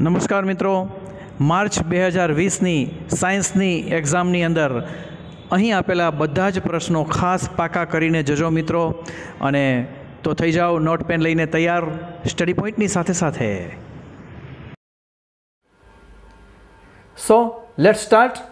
નમસ્કાર મિત્રો માર્ચ બે હજાર વીસની સાયન્સની એક્ઝામની અંદર અહીં આપેલા બધા જ પ્રશ્નો ખાસ પાકા કરીને જજો મિત્રો અને તો થઈ જાઓ નોટ પેન લઈને તૈયાર સ્ટડી પોઈન્ટની સાથે સાથે સો લેટ સ્ટાર્ટ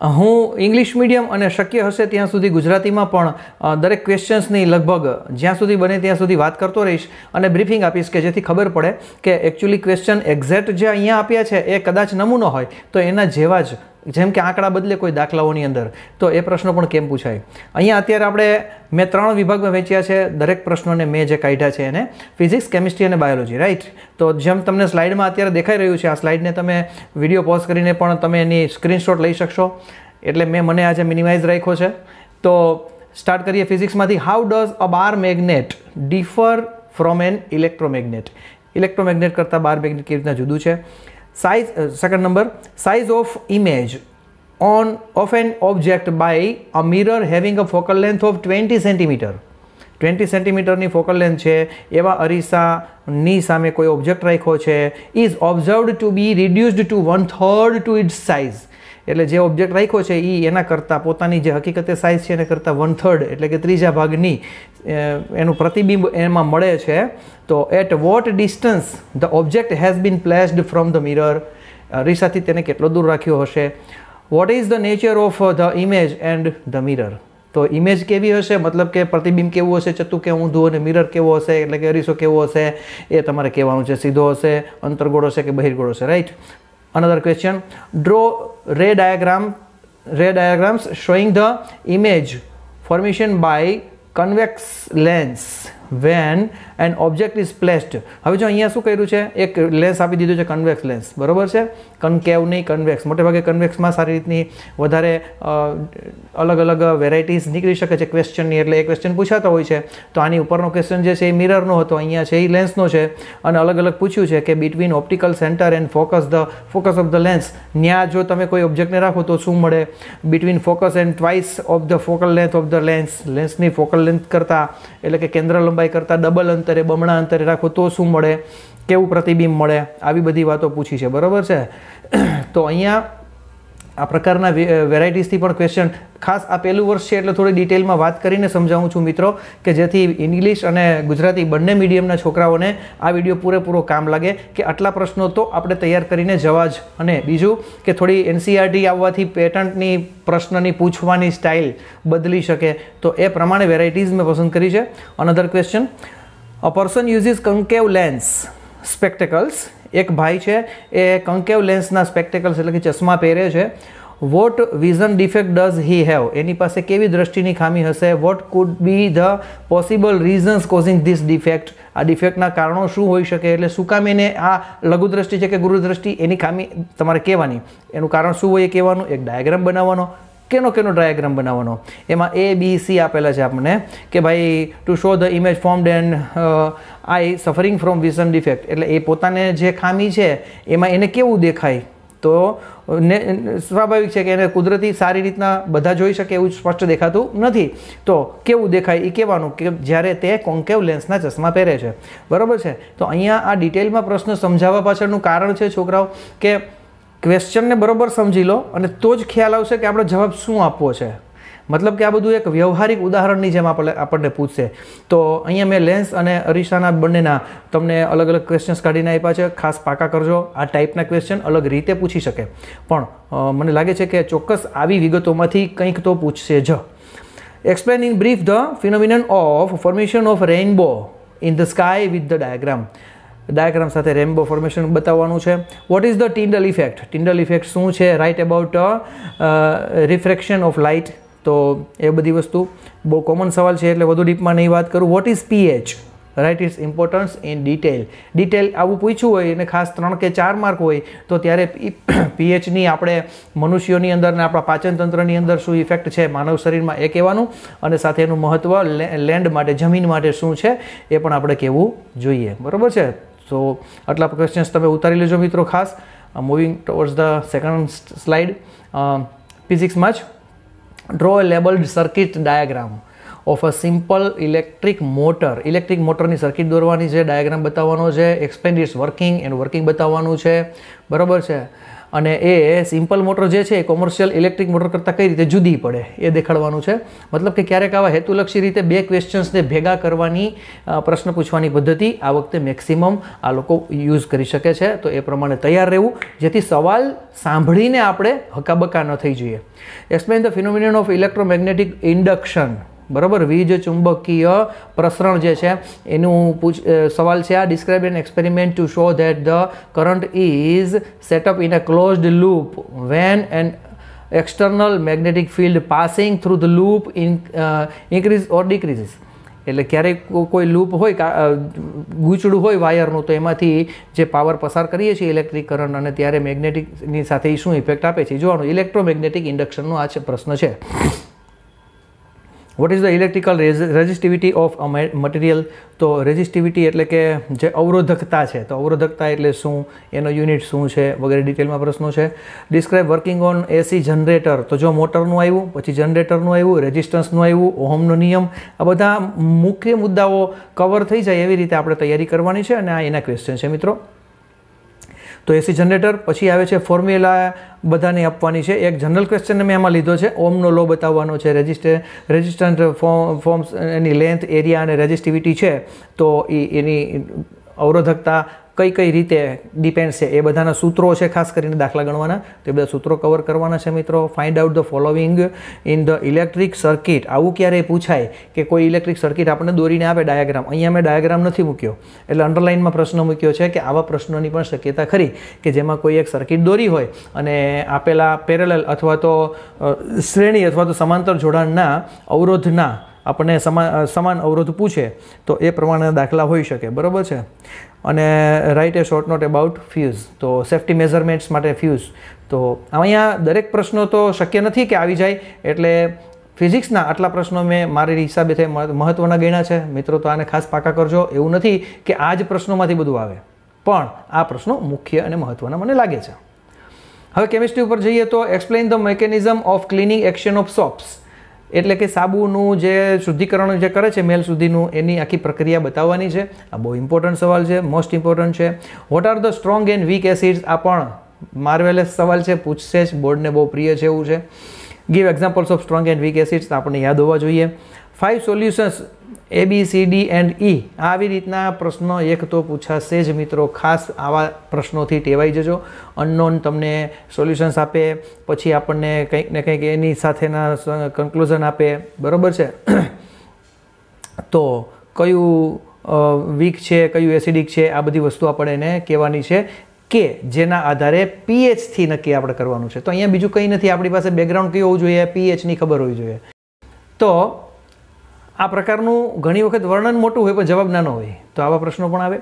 હું ઇંગ્લિશ મીડિયમ અને શક્ય હશે ત્યાં સુધી ગુજરાતીમાં પણ દરેક ક્વેશ્ચન્સની લગભગ જ્યાં સુધી બને ત્યાં સુધી વાત કરતો રહીશ અને બ્રીફિંગ આપીશ કે જેથી ખબર પડે કે એકચ્યુઅલી ક્વેશ્ચન એક્ઝેક્ટ જે અહીંયા આપ્યા છે એ કદાચ નમૂનો હોય તો એના જેવા જ જેમ કે આંકડા બદલે કોઈ દાખલાઓની અંદર તો એ પ્રશ્નો પણ કેમ પૂછાય અહીંયા અત્યારે આપણે મેં ત્રણ વિભાગમાં વેચ્યા છે દરેક પ્રશ્નોને મેં જે કાઢ્યા છે એને ફિઝિક્સ કેમિસ્ટ્રી અને બાયોલોજી રાઈટ તો જેમ તમને સ્લાઇડમાં અત્યારે દેખાઈ રહ્યું છે આ સ્લાઇડને તમે વિડીયો પોઝ કરીને પણ તમે એની સ્ક્રીનશોટ લઈ શકશો એટલે મેં મને આજે મિનિમાઇઝ રાખ્યો છે તો સ્ટાર્ટ કરીએ ફિઝિક્સમાંથી how does a bar magnet differ from an electromagnet electromagnet કરતાં બાર મેગ્નેટ કેવી રીતના જુદું છે size uh, second number size of image on of an object by a mirror having a focal length of 20 centimeter twenty સેન્ટીમીટરની focal length છે એવા અરીસાની સામે કોઈ ઓબ્જેક્ટ રાખ્યો છે is observed to be reduced to one third to its size એટલે જે ઓબ્જેક્ટ રાખ્યો છે એ એના કરતાં પોતાની જે હકીકતે સાઇઝ છે એને કરતાં વન થર્ડ એટલે કે ત્રીજા ભાગની એનું પ્રતિબિંબ એમાં મળે છે તો at what distance the object has been placed from the mirror રીસાથી તેને કેટલો દૂર રાખ્યો હશે what is the nature of the image and the mirror તો ઇમેજ કેવી હશે મતલબ કે પ્રતિબિંબ કેવું હશે ચતુ કે ઊંધું અને મિરર કેવો હશે એટલે કે અરીસો કેવો હશે એ તમારે કહેવાનું છે સીધો હશે અંતરગોળો હશે કે બહિર્ગોળ હશે right another question draw ray diagram ray diagrams showing the image formation by convex lens when an object is placed હવે જો અહીંયા શું કર્યું છે એક લેન્સ આપી દીધું છે કન્વેક્સ લેન્સ બરાબર છે કનકેવ નહીં કન્વેક્સ મોટેભાગે કન્વેક્સમાં સારી રીતની વધારે અલગ અલગ વેરાયટીઝ નીકળી શકે છે ક્વેશ્ચનની એટલે એ ક્વેશ્ચન પૂછાતા હોય છે તો આની ઉપરનો ક્વેશ્ચન જે છે એ મિરરનો હતો અહીંયા છે એ લેન્સનો છે અને અલગ અલગ પૂછ્યું છે કે between optical centre and focus the focus of the lens ત્યાં જો તમે કોઈ ઓબ્જેક્ટને રાખો તો શું મળે between focus and twice of the focal length of the lens લેન્સની ફોકલ લેન્થ કરતાં એટલે કે કેન્દ્ર લંબાઈ લંબાઈ કરતાં ડબલ અંતરે બમણા અંતરે રાખો તો શું મળે કેવું પ્રતિબિંબ મળે આવી બધી વાતો પૂછી છે બરાબર છે તો અહીંયા આ પ્રકારના વેરાયટીઝથી પણ ક્વેશ્ચન ખાસ આ પહેલું વર્ષ છે એટલે થોડી ડિટેલમાં વાત કરીને સમજાવું છું મિત્રો કે જેથી ઇંગ્લિશ અને ગુજરાતી બંને મીડિયમના છોકરાઓને આ વિડીયો પૂરેપૂરો કામ લાગે કે આટલા પ્રશ્નો તો આપણે તૈયાર કરીને જવા જ અને બીજું કે થોડી એનસીઆરટી e આવવાથી પેટન્ટની પ્રશ્નની પૂછવાની સ્ટાઇલ બદલી શકે તો એ પ્રમાણે વેરાયટીઝ મેં પસંદ કરી છે another question a person uses concave lens spectacles એક ભાઈ છે એ કંકેવ લેન્સના સ્પેક્ટેકલ્સ એટલે કે ચશ્મા પહેરે છે what vision defect does he have એની પાસે કેવી દ્રષ્ટિની ખામી હશે what could be the possible reasons causing this defect આ ડિફેક્ટના કારણો શું હોઈ શકે એટલે શું કામ એને આ લઘુદ્રષ્ટિ છે કે ગુરુદ્રષ્ટિ એની ખામી તમારે કહેવાની એનું કારણ શું હોય એ કહેવાનું એક ડાયાગ્રામ બનાવવાનો કેનો કેનો ડાયાગ્રામ બનાવવાનો એમાં એ બી સી આપેલા છે આપણને કે ભાઈ to show the image form then I suffering from vision defect એટલે એ પોતાને જે ખામી છે એમાં એને કેવું દેખાય તો ને સ્વાભાવિક છે કે એને કુદરતી સારી રીતના બધા જોઈ શકે એવું સ્પષ્ટ દેખાતું નથી તો કેવું દેખાય એ કહેવાનું કે જ્યારે તે કોન્કેવ લેન્સના ચશ્મા પહેરે છે બરાબર છે તો અહીંયા આ ડિટેલમાં પ્રશ્ન સમજાવવા પાછળનું કારણ છે છોકરાઓ કે ક્વેશ્ચનને બરાબર સમજી લો અને તો જ ખ્યાલ આવશે કે આપણો જવાબ શું આપવો છે મતલબ કે આ બધું એક વ્યવહારિક ઉદાહરણની જેમ આપણે આપણને પૂછશે તો અહીંયા મેં લેન્સ અને અરીસાના બંનેના તમને અલગ અલગ ક્વેશ્ચન્સ કાઢીને આપ્યા છે ખાસ પાકા કરજો આ ટાઈપના ક્વેશ્ચન અલગ રીતે પૂછી શકે પણ મને લાગે છે કે ચોક્કસ આવી વિગતોમાંથી કંઈક તો પૂછશે જ explain in brief the phenomenon of formation of rainbow in the sky with the diagram diagram સાથે રેમ્બો ફોર્મેશન બતાવવાનું છે what is the Tyndall effect Tyndall effect શું છે right about refraction of light તો એ બધી વસ્તુ બહુ કોમન સવાલ છે એટલે વધુ ડીપમાં નહીં વાત કરું what is pH right its importance in detail detail આવું પૂછ્યું હોય અને ખાસ ત્રણ કે ચાર માર્ક હોય તો ત્યારે પીએચની આપણે મનુષ્યોની અંદર ને આપણા પાચનતંત્રની અંદર શું ઇફેક્ટ છે માનવ શરીરમાં એ કહેવાનું અને સાથે એનું મહત્ત્વ લેન્ડ માટે જમીન માટે શું છે એ પણ આપણે કહેવું જોઈએ બરાબર છે સો આટલા ક્વેશ્ચન્સ તમે ઉતારી લેજો મિત્રો ખાસ moving towards the second slide ફિઝિક્સમાં જ draw a labelled circuit diagram of a simple electric motor electric મોટરની સર્કિટ દોરવાની છે ડાયાગ્રામ બતાવવાનો છે explain its working and working બતાવવાનું છે બરાબર છે અને એ સિમ્પલ મોટર જે છે એ કોમર્શિયલ ઇલેક્ટ્રિક મોટર કરતાં કઈ રીતે જુદી પડે એ દેખાડવાનું છે મતલબ કે ક્યારેક આવા હેતુલક્ષી રીતે બે ક્વેશ્ચન્સને ભેગા કરવાની પ્રશ્ન પૂછવાની પદ્ધતિ આ વખતે મેક્સિમમ આ લોકો યુઝ કરી શકે છે તો એ પ્રમાણે તૈયાર રહેવું જેથી સવાલ સાંભળીને આપણે હકાબકા ન થઈ જઈએ explain the phenomenon of electromagnetic induction બરાબર વીજ ચુંબકીય પ્રસરણ જે છે એનું પૂછ સવાલ છે આ describe an experiment to show that the current is set up in a closed loop when and external magnetic field passing through the loop in increase or decreases એટલે ક્યારેક કોઈ લૂપ હોય ગૂંચડું હોય વાયરનું તો એમાંથી જે પાવર પસાર કરીએ છીએ ઇલેક્ટ્રિક કરંટ અને ત્યારે મેગ્નેટિકની સાથે શું ઇફેક્ટ આપે છે જોવાનું ઇલેક્ટ્રોમેગ્નેટિક ઇન્ડક્શનનો આ છે પ્રશ્ન છે what is the electrical resistivity of a material તો રેઝિસ્ટિવિટી એટલે કે જે અવરોધકતા છે તો અવરોધકતા એટલે શું એનો યુનિટ શું છે વગેરે ડિટેલમાં પ્રશ્નો છે describe working on AC generator તો જો મોટરનું આવ્યું પછી જનરેટરનું આવ્યું રેઝિસ્ટન્સનું આવ્યું ઓહમનો નિયમ આ બધા મુખ્ય મુદ્દાઓ કવર થઈ જાય એવી રીતે આપણે તૈયારી કરવાની છે અને આ એના ક્વેશ્ચન છે મિત્રો તો એસી જનરેટર પછી આવે છે ફોર્મ્યુલા બધાને આપવાની છે એક જનરલ ક્વેશ્ચન મેં એમાં લીધો છે ઓમનો લો બતાવવાનો છે રેજિસ્ટર રેજિસ્ટન્ટ ફોર્મ્સ એની લેન્થ એરિયા અને રેજિસ્ટિવિટી છે તો એ એની અવરોધકતા કઈ કઈ રીતે ડિપેન્ડ છે એ બધાના સૂત્રો છે ખાસ કરીને દાખલા ગણવાના તો એ બધા સૂત્રો કવર કરવાના છે મિત્રો find out the following in the electric circuit આવું ક્યારેય પૂછાય કે કોઈ ઇલેક્ટ્રિક સર્કિટ આપણને દોરીને આપે ડાયાગ્રામ અહીંયા મેં ડાયાગ્રામ નથી મૂક્યો એટલે અંડરલાઇનમાં પ્રશ્ન મૂક્યો છે કે આવા પ્રશ્નોની પણ શક્યતા ખરી કે જેમાં કોઈ એક સર્કિટ દોરી હોય અને આપેલા પેરેલલ અથવા તો શ્રેણી અથવા તો સમાંતર જોડાણના અવરોધના આપણને સમાન સમાન અવરોધ પૂછે તો એ પ્રમાણે દાખલા હોઈ શકે બરાબર છે અને right a short note about fuse તો સેફ્ટી મેઝરમેન્ટ્સ માટે ફ્યુઝ તો અહીંયા દરેક પ્રશ્નો તો શક્ય નથી કે આવી જાય એટલે ફિઝિક્સના આટલા પ્રશ્નો મેં મારી હિસાબે થઈ મહત્ત્વના ગણ્યા છે મિત્રો તો આને ખાસ પાકા કરજો એવું નથી કે આ જ પ્રશ્નોમાંથી બધું આવે પણ આ પ્રશ્નો મુખ્ય અને મહત્ત્વના મને લાગે છે હવે કેમિસ્ટ્રી ઉપર જઈએ તો explain the mechanism of cleaning action of soaps એટલે કે સાબુનું જે શુદ્ધિકરણ જે કરે છે મેલ સુધીનું એની આખી પ્રક્રિયા બતાવવાની છે આ બહુ ઇમ્પોર્ટન્ટ સવાલ છે મોસ્ટ ઇમ્પોર્ટન્ટ છે what are the strong and weak acids આ પણ માર્વેલેસ સવાલ છે પૂછશે જ બોર્ડને બહુ પ્રિય છે એવું છે give examples of strong and weak acids આપણને યાદ હોવા જોઈએ five solutions A B C D and E આવી રીતના પ્રશ્નો એક તો પૂછાશે જ મિત્રો ખાસ આવા પ્રશ્નોથી ટેવાઈ જજો અનનોન તમને સોલ્યુશન્સ આપે પછી આપણને કંઈક ને કંઈક એની સાથેના કન્ક્લુઝન આપે બરાબર છે તો કયું વીક છે કયું એસિડિક છે આ બધી વસ્તુ આપણે એને કહેવાની છે કે જેના આધારે પીએચથી નક્કી આપણે કરવાનું છે તો અહીંયા બીજું કંઈ નથી આપણી પાસે બેકગ્રાઉન્ડ કયું હોવું જોઈએ પીએચની ખબર હોવી જોઈએ તો આ પ્રકારનું ઘણી વખત વર્ણન મોટું હોય પણ જવાબ નાનો હોય તો આવા પ્રશ્નો પણ આવે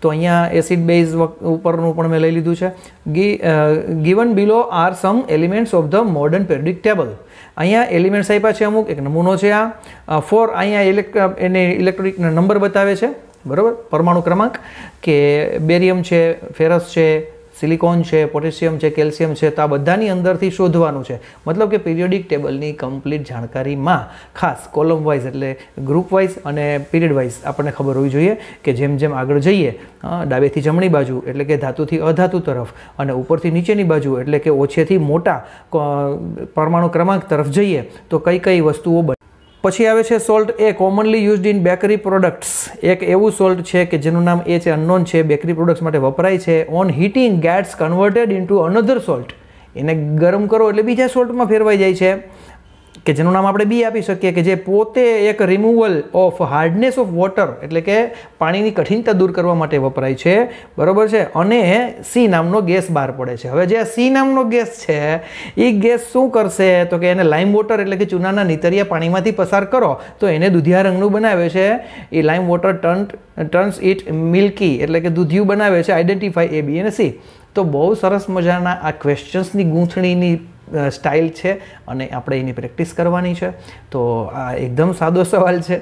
તો અહીંયા એસિડ બેઝ ઉપરનું પણ મેં લઈ લીધું છે ગી given below are some elements of the modern periodic table અહીંયા એલિમેન્ટ્સ આપ્યા છે અમુક એક નમૂનો છે આ ફોર અહીંયા ઇલેક્ટ એને ઇલેક્ટ્રોનિક નંબર બતાવે છે બરાબર પરમાણુ ક્રમાંક કે બેરિયમ છે ફેરસ છે સિલિકોન છે પોટેશિયમ છે કેલ્શિયમ છે તો આ બધાની અંદરથી શોધવાનું છે મતલબ કે પીરિયોડિક ટેબલની કમ્પ્લીટ જાણકારીમાં ખાસ કોલમ વાઇઝ એટલે ગ્રુપ વાઇઝ અને પીરિયડ વાઇઝ આપણને ખબર હોવી જોઈએ કે જેમ જેમ આગળ જઈએ ડાબેથી જમણી બાજુ એટલે કે ધાતુથી અધાતુ તરફ અને ઉપરથી નીચેની બાજુ એટલે કે ઓછેથી મોટા પરમાણુ ક્રમાંક તરફ જઈએ તો કઈ કઈ વસ્તુઓ પછી આવે છે salt a commonly used in bakery products એક એવું સોલ્ટ છે કે જેનું નામ એ છે અનનોન છે બેકરી પ્રોડક્ટ્સ માટે વપરાય છે on heating gets converted into another salt એને ગરમ કરો એટલે બીજા સોલ્ટમાં ફેરવાઈ જાય છે કે જેનું નામ આપણે બી આપી શકીએ કે જે પોતે એક removal of hardness of water એટલે કે પાણીની કઠિનતા દૂર કરવા માટે વપરાય છે બરાબર છે અને સી નામનો ગેસ બહાર પડે છે હવે જે સી નામનો ગેસ છે એ ગેસ શું કરશે તો કે એને લાઈમ વોટર એટલે કે ચૂનાના નીતરિયા પાણીમાંથી પસાર કરો તો એને દૂધિયા રંગનું બનાવે છે એ lime water turn turns it milky એટલે કે દૂધિયું બનાવે છે આઈડેન્ટિફાય એ બી અને સી તો બહુ સરસ મજાના આ ક્વેશ્ચન્સની ગૂંથણીની સ્ટાઇલ છે અને આપણે એની પ્રેક્ટિસ કરવાની છે તો આ એકદમ સાદો સવાલ છે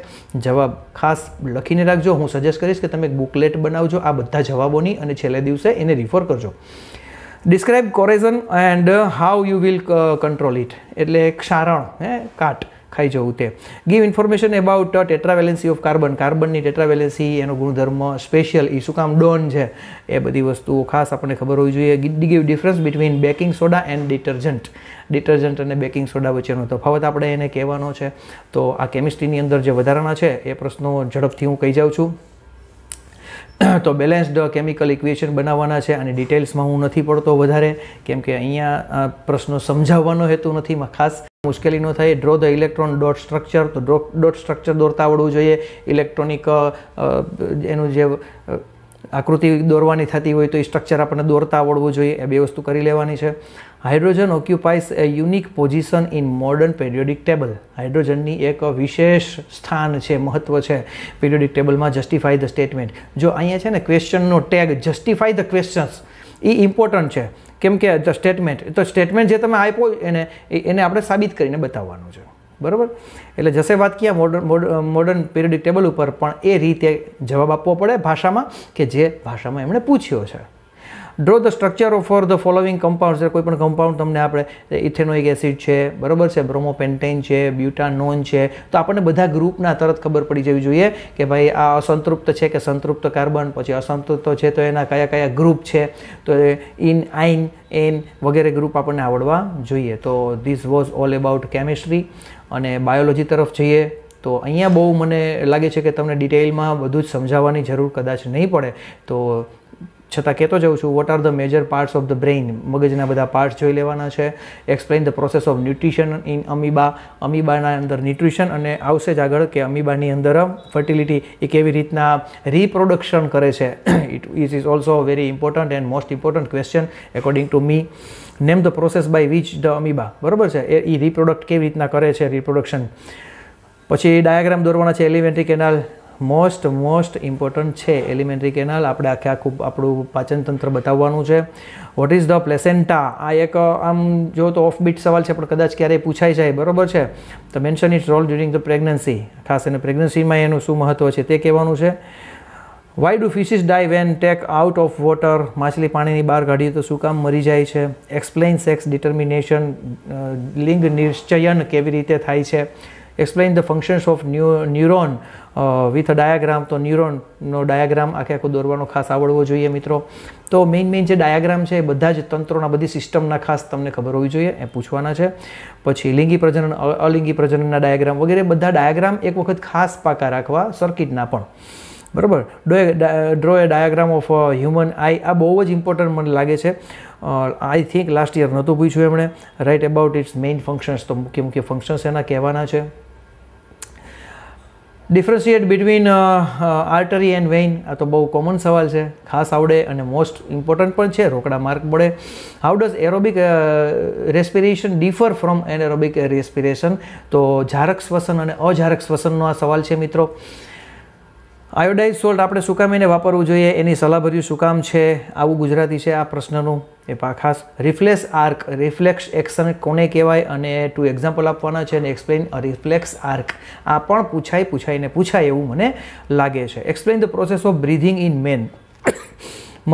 જવાબ ખાસ લખીને રાખજો હું સજેસ્ટ કરીશ કે તમે બુકલેટ બનાવજો આ બધા જવાબોની અને છેલ્લે દિવસે એને રિફર કરજો describe corrosion and how you will control it એટલે ક્ષારણ હે કાટ ખાઈ જવું તે give information about tetravalency of carbon કાર્બનની ટેટ્રાવેલેન્સી એનો ગુણધર્મ સ્પેશિયલ એ શું કામ ડોન છે એ બધી વસ્તુઓ ખાસ આપણને ખબર હોવી જોઈએ give difference between baking soda and detergent detergent અને બેકિંગ સોડા વચ્ચેનો તફાવત આપણે એને કહેવાનો છે તો આ કેમિસ્ટ્રીની અંદર જે વધારાના છે એ પ્રશ્નો ઝડપથી હું કહી જાઉં છું તો બેલેન્સ્ડ કેમિકલ ઇક્વેશન બનાવવાના છે અને ડિટેલ્સમાં હું નથી પડતો વધારે કેમ કે અહીંયા પ્રશ્નો સમજાવવાનો હેતુ નથી ખાસ મુશ્કેલી ન થાય draw the electron dot structure તો ડોટ સ્ટ્રક્ચર દોરતા આવડવું જોઈએ ઇલેક્ટ્રોનિક એનું જે આકૃતિ દોરવાની થતી હોય તો એ સ્ટ્રક્ચર આપણને દોરતા આવડવું જોઈએ એ બે વસ્તુ કરી લેવાની છે hydrogen occupies a unique position in modern periodic table હાઇડ્રોજનની એક વિશેષ સ્થાન છે મહત્ત્વ છે પેરિયોડિક ટેબલમાં જસ્ટિફાય ધ સ્ટેટમેન્ટ જો અહીંયા છે ને ક્વેશ્ચનનો ટેગ જસ્ટિફાય ધ ક્વેશ્ચન્સ એ ઇમ્પોર્ટન્ટ છે કેમ કે ધ સ્ટેટમેન્ટ તો સ્ટેટમેન્ટ જે તમે આપ્યો એને એને આપણે સાબિત કરીને બતાવવાનું છે બરાબર એટલે જશે વાત ક્યાં મોડર્ન મોડર્ન પીરિયડિક ટેબલ ઉપર પણ એ રીતે જવાબ આપવો પડે ભાષામાં કે જે ભાષામાં એમણે પૂછ્યો છે draw the structure of for the following compound છે કોઈ પણ કમ્પાઉન્ડ તમને આપણે ઇથેનોઇક એસિડ છે બરાબર છે બ્રોમોપેન્ટેન છે બ્યુટાનોન છે તો આપણને બધા ગ્રુપના તરત ખબર પડી જવી જોઈએ કે ભાઈ આ અસંતૃપ્ત છે કે સંતૃપ્ત કાર્બન પછી અસંતૃપ્ત છે તો એના કયા કયા ગ્રુપ છે તો ઇન આઇન એન વગેરે ગ્રુપ આપણને આવડવા જોઈએ તો this was all about chemistry અને બાયોલોજી તરફ જઈએ તો અહીંયા બહુ મને લાગે છે કે તમને ડિટેઇલમાં બધું જ સમજાવવાની જરૂર કદાચ નહીં પડે તો છતાં કહેતો જાઉં છું what are the major parts of the brain મગજના બધા પાર્ટ્સ જોઈ લેવાના છે explain the process of nutrition in amoeba અમીબાના અંદર ન્યુટ્રિશન અને આવશે જ આગળ કે અમીબાની અંદર ફર્ટિલિટી એ કેવી રીતના રિપ્રોડક્શન કરે છે it is is also very important and most important question according to me name the process by which the amoeba બરાબર છે એ રિપ્રોડક્ટ કેવી રીતના કરે છે રિપ્રોડક્શન પછી ડાયાગ્રામ દોરવાના છે alimentary canal most most important છે એલિમેન્ટરી કેનાલ આપણે આખે આખું આપણું પાચનતંત્ર બતાવવાનું છે વોટ ઇઝ ધ પ્લેસેન્ટા આ એક આમ જો તો ઓફ બીટ સવાલ છે પણ કદાચ ક્યારેય પૂછાઈ જાય બરોબર છે તો mention it role during the pregnancy ખાસ એને પ્રેગ્નન્સીમાં એનું શું મહત્વ છે તે કહેવાનું છે why do fishes die when take out of water માછલી પાણીની બહાર કાઢીએ તો શું કામ મરી જાય છે એક્સપ્લેન સેક્સ ડિટર્મિનેશન લિંગ નિશ્ચયન કેવી રીતે થાય છે explain the functions of new neuron with a diagram તો ન્યુરોનનો ડાયાગ્રામ આખે આખો દોરવાનો ખાસ આવડવો જોઈએ મિત્રો તો મેઇન મેઇન જે ડાયાગ્રામ છે એ બધા જ તંત્રોના બધી સિસ્ટમના ખાસ તમને ખબર હોવી જોઈએ એ પૂછવાના છે પછી લિંગી પ્રજનન અલિંગી પ્રજનનના ડાયાગ્રામ વગેરે બધા ડાયાગ્રામ એક વખત ખાસ પાકા રાખવા સર્કિટના પણ બરાબર ડોએ draw a diagram of human eye આ બહુ જ ઇમ્પોર્ટન્ટ મને લાગે છે આઈ થિંક લાસ્ટ યર નહોતું પૂછ્યું એમણે write about its main functions તો મુખ્ય મુખ્ય ફંક્શન્સ એના કહેવાના છે differentiate between artery and vein આ તો બહુ કોમન સવાલ છે ખાસ આવડે અને મોસ્ટ ઇમ્પોર્ટન્ટ પણ છે રોકડા માર્ક મળે how does aerobic respiration differ from aerobic respiration તો ઝારક શ્વસન અને અઝારક શ્વસનનો આ સવાલ છે મિત્રો આયોડાઇઝ સોલ્ટ આપણે શું એને વાપરવું જોઈએ એની સલાહભર્યું શું કામ છે આવું ગુજરાતી છે આ પ્રશ્નનું એ પા ખાસ રિફ્લેક્સ આર્ક રિફ્લેક્સ એક્શન કોને કહેવાય અને ટુ એક્ઝામ્પલ આપવાના છે અને એક્સપ્લેન રિફ્લેક્સ આર્ક આ પણ પૂછાય પૂછાઈને પૂછાય એવું મને લાગે છે explain the process of breathing in man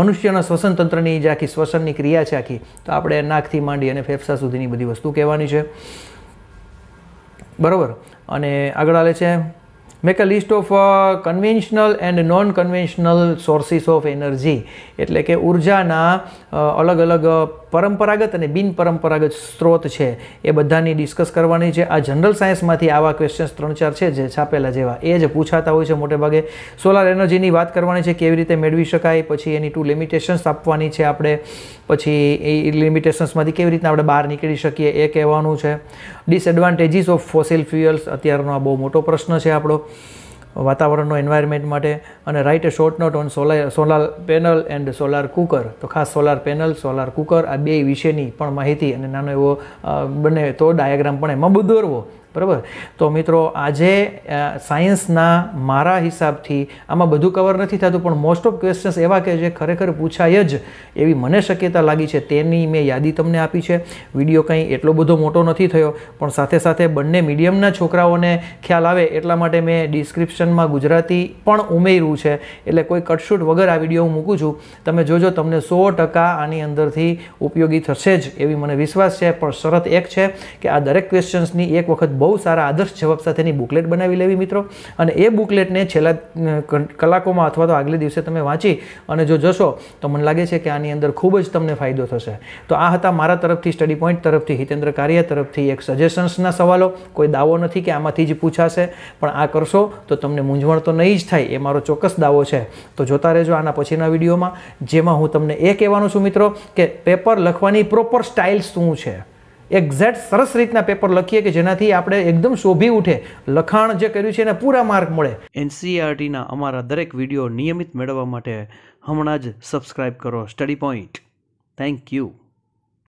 મનુષ્યના શ્વસન તંત્રની જે આખી શ્વસનની ક્રિયા છે આખી તો આપણે નાકથી માંડી અને ફેફસા સુધીની બધી વસ્તુ કહેવાની છે બરાબર અને આગળ આવે છે make a list of conventional and non conventional sources of energy એટલે કે ઉર્જાના અલગ અલગ પરંપરાગત અને બિનપરંપરાગત સ્ત્રોત છે એ બધાની ડિસ્કસ કરવાની છે આ જનરલ સાયન્સમાંથી આવા ક્વેશ્ચન્સ ત્રણ ચાર છે જે છાપેલા જેવા એ જ પૂછાતા હોય છે મોટેભાગે સોલાર એનર્જીની વાત કરવાની છે કેવી રીતે મેળવી શકાય પછી એની ટુ લિમિટેશન્સ આપવાની છે આપણે પછી એ લિમિટેશન્સમાંથી કેવી રીતે આપણે બહાર નીકળી શકીએ એ કહેવાનું છે ડિસએડવાન્ટેજીસ ઓફ ફોસિલ ફ્યુઅલ્સ અત્યારનો આ બહુ મોટો પ્રશ્ન છે આપણો વાતાવરણનો એન્વાયરમેન્ટ માટે અને right a short note on solar solar panel and solar cooker તો ખાસ સોલાર પેનલ સોલાર કુકર આ બે વિશેની પણ માહિતી અને નાનો એવો બને તો ડાયાગ્રામ પણ એમાં બધું દોરવો બરાબર તો મિત્રો આજે સાયન્સના મારા હિસાબથી આમાં બધું કવર નથી થતું પણ મોસ્ટ ઓફ ક્વેશ્ચન્સ એવા કે જે ખરેખર પૂછાય જ એવી મને શક્યતા લાગી છે તેની મેં યાદી તમને આપી છે વિડીયો કંઈ એટલો બધો મોટો નથી થયો પણ સાથે સાથે બંને મીડિયમના છોકરાઓને ખ્યાલ આવે એટલા માટે મેં ડિસ્ક્રિપ્શનમાં ગુજરાતી પણ ઉમેર્યું છે એટલે કોઈ કટશૂટ વગર આ વિડીયો હું મૂકું છું તમે જોજો તમને સો ટકા આની અંદરથી ઉપયોગી થશે જ એવી મને વિશ્વાસ છે પણ શરત એક છે કે આ દરેક ક્વેશ્ચન્સની એક વખત બહુ સારા આદર્શ જવાબ સાથેની બુકલેટ બનાવી લેવી મિત્રો અને એ બુકલેટને છેલ્લા કલાકોમાં અથવા તો આગલે દિવસે તમે વાંચી અને જો જશો તો મને લાગે છે કે આની અંદર ખૂબ જ તમને ફાયદો થશે તો આ હતા મારા તરફથી સ્ટડી પોઈન્ટ તરફથી હિતેન્દ્ર કારિયા તરફથી એક સજેશન્સના સવાલો કોઈ દાવો નથી કે આમાંથી જ પૂછાશે પણ આ કરશો તો તમને મૂંઝવણ તો નહીં જ થાય એ મારો ચોક્કસ દાવો છે તો જોતા રહેજો આના પછીના વિડીયોમાં જેમાં હું તમને એ કહેવાનું છું મિત્રો કે પેપર લખવાની પ્રોપર સ્ટાઇલ શું છે એક્ઝેક્ટ સરસ રીતના પેપર લખીએ કે જેનાથી આપણે એકદમ શોભી ઉઠે લખાણ જે કર્યું છે એને પૂરા માર્ક મળે એનસીઆરટીના e અમારા દરેક વિડીયો નિયમિત મેળવવા માટે હમણાં જ સબસ્ક્રાઈબ કરો સ્ટડી પોઈન્ટ થેન્ક યુ